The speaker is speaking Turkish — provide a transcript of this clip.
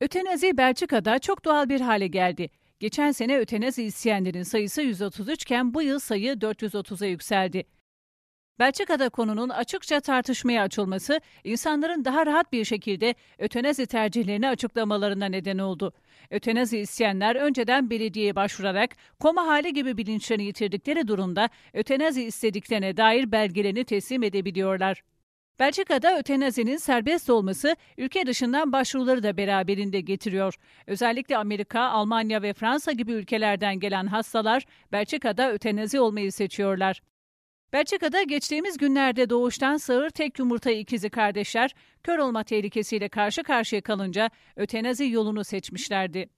Ötenazi Belçika'da çok doğal bir hale geldi. Geçen sene ötenazi isteyenlerin sayısı 133 iken bu yıl sayı 430'a yükseldi. Belçika'da konunun açıkça tartışmaya açılması, insanların daha rahat bir şekilde ötenazi tercihlerini açıklamalarına neden oldu. Ötenazi isteyenler önceden belediyeye başvurarak koma hali gibi bilinçlerini yitirdikleri durumda ötenazi istediklerine dair belgelerini teslim edebiliyorlar. Belçika'da ötenazinin serbest olması ülke dışından başvuruları da beraberinde getiriyor. Özellikle Amerika, Almanya ve Fransa gibi ülkelerden gelen hastalar Belçika'da ötenazi olmayı seçiyorlar. Belçika'da geçtiğimiz günlerde doğuştan sağır tek yumurta ikizi kardeşler kör olma tehlikesiyle karşı karşıya kalınca ötenazi yolunu seçmişlerdi.